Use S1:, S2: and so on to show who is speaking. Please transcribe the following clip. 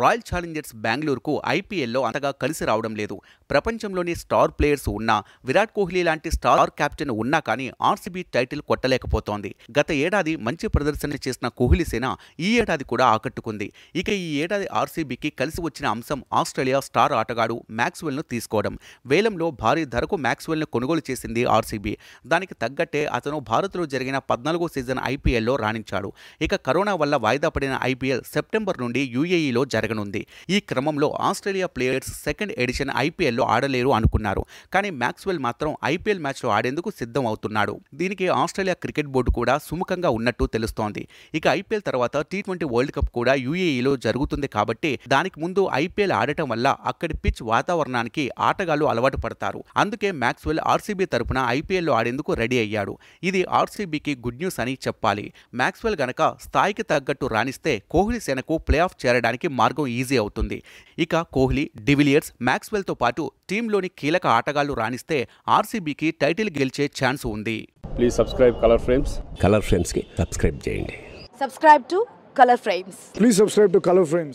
S1: royal Challengers బెంగళూరుకు ఐపీఎల్లో అంతగా కలిసి రావడం లేదు ప్రపంచంలోని స్టార్ ప్లేయర్స్ ఉన్నా విరాట్ కోహ్లీ లాంటి స్టార్ కెప్టెన్ ఉన్నా కానీ ఆర్సీబీ టైటిల్ కొట్టలేకపోతోంది గత ఏడాది మంచి ప్రదర్శన చేసిన కోహ్లీ సేన ఈ ఏడాది కూడా ఆకట్టుకుంది ఇక ఈ ఏడాది ఆర్సీబీకి కలిసి వచ్చిన అంశం ఆస్ట్రేలియా స్టార్ ఆటగాడు మ్యాక్స్వెల్ను తీసుకోవడం వేలంలో భారీ ధరకు మ్యాక్స్వెల్ను కొనుగోలు చేసింది ఆర్సీబీ దానికి తగ్గట్టే అతను భారత్లో జరిగిన పద్నాలుగో సీజన్ ఐపీఎల్లో రాణించాడు ఇక కరోనా వల్ల వాయిదా పడిన ఐపీఎల్ సెప్టెంబర్ నుండి యూఏఈలో జరగనుంది ఈ క్రమంలో ఆస్ట్రేలియా ప్లేయర్స్ సెకండ్ ఎడిషన్ ఐపీఎల్లో ఆడలేరు అనుకున్నారు కానీ మ్యాక్స్వెల్ మాత్రం ఐపీఎల్ మ్యాచ్లో ఆడేందుకు సిద్ధం అవుతున్నాడు దీనికి ఆస్ట్రేలియా క్రికెట్ బోర్డు కూడా సుముఖంగా ఉన్నట్టు తెలుస్తోంది ఇక ఐపీఎల్ తర్వాత టీ ట్వంటీ వరల్డ్ కప్ కూడా యూఏఈలో జరుగుతుంది కాబట్టి దానికి ముందు ఐపీఎల్ ఆడటం వల్ల అక్కడి పిచ్ వాతావరణానికి ఆటగాళ్లు అలవాటు పడతారు అందుకే మ్యాక్స్వెల్ ఆర్సీబీ తరఫున ఐపీఎల్లో ఆడేందుకు రెడీ అయ్యాడు ఇది ఆర్సీబీకి గుడ్ న్యూస్ అని చెప్పాలి మ్యాక్స్వెల్ గనక స్థాయికి తగ్గట్టు రాణిస్తే కోహ్లీ సేనకు ప్లే ఆఫ్ చేరడానికి మార్గం ఈజీ అవుతుంది ఇక కోహ్లీ డివిలియర్స్ మ్యాక్స్వెల్తో పాటు టీంలోని కీలక ఆటగాళ్లు రాణిస్తే ఆర్సీబీకి టైటిల్ గెలిచే ఛాన్స్ ఉంది please subscribe colour frames
S2: colour ఫ్రేమ్స్కి సబ్స్క్రైబ్ చేయండి
S3: subscribe to colour frames
S1: please subscribe to colour frames